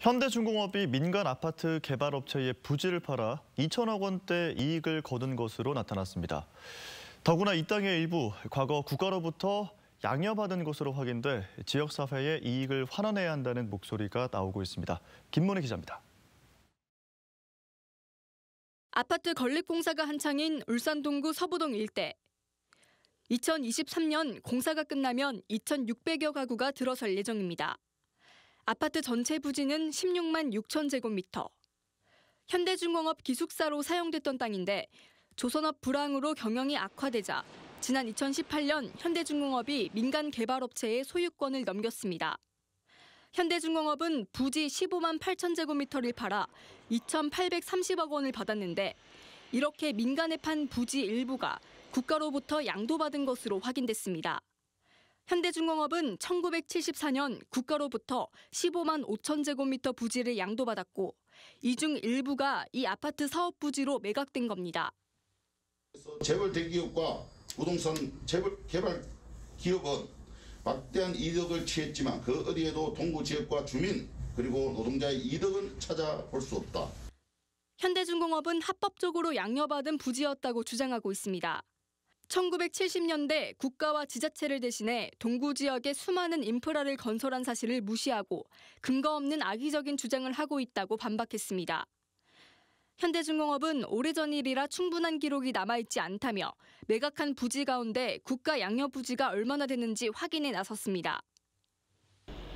현대중공업이 민간 아파트 개발업체의 부지를 팔아 2천억 원대 이익을 거둔 것으로 나타났습니다. 더구나 이 땅의 일부 과거 국가로부터 양여받은 것으로 확인돼 지역사회의 이익을 환원해야 한다는 목소리가 나오고 있습니다. 김문희 기자입니다. 아파트 건립공사가 한창인 울산 동구 서부동 일대. 2023년 공사가 끝나면 2,600여 가구가 들어설 예정입니다. 아파트 전체 부지는 16만 6천 제곱미터. 현대중공업 기숙사로 사용됐던 땅인데 조선업 불황으로 경영이 악화되자 지난 2018년 현대중공업이 민간 개발업체의 소유권을 넘겼습니다. 현대중공업은 부지 15만 8천 제곱미터를 팔아 2,830억 원을 받았는데 이렇게 민간에 판 부지 일부가 국가로부터 양도받은 것으로 확인됐습니다. 현대중공업은 1974년 국가로부터 15만 5천 제곱미터 부지를 양도받았고 이 중 일부가 이 아파트 사업 부지로 매각된 겁니다. 재벌 대기업과 부동산 재벌 개발 기업은 막대한 이득을 취했지만 그 어디에도 동부 지역과 주민 그리고 노동자의 이득은 찾아볼 수 없다. 현대중공업은 합법적으로 양여받은 부지였다고 주장하고 있습니다. 1970년대 국가와 지자체를 대신해 동구 지역에 수많은 인프라를 건설한 사실을 무시하고 근거 없는 악의적인 주장을 하고 있다고 반박했습니다. 현대중공업은 오래전 일이라 충분한 기록이 남아있지 않다며 매각한 부지 가운데 국가 양여 부지가 얼마나 되는지 확인에 나섰습니다.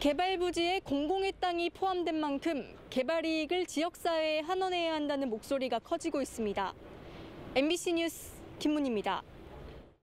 개발 부지에 공공의 땅이 포함된 만큼 개발 이익을 지역사회에 한원해야 한다는 목소리가 커지고 있습니다. MBC 뉴스 김문입니다.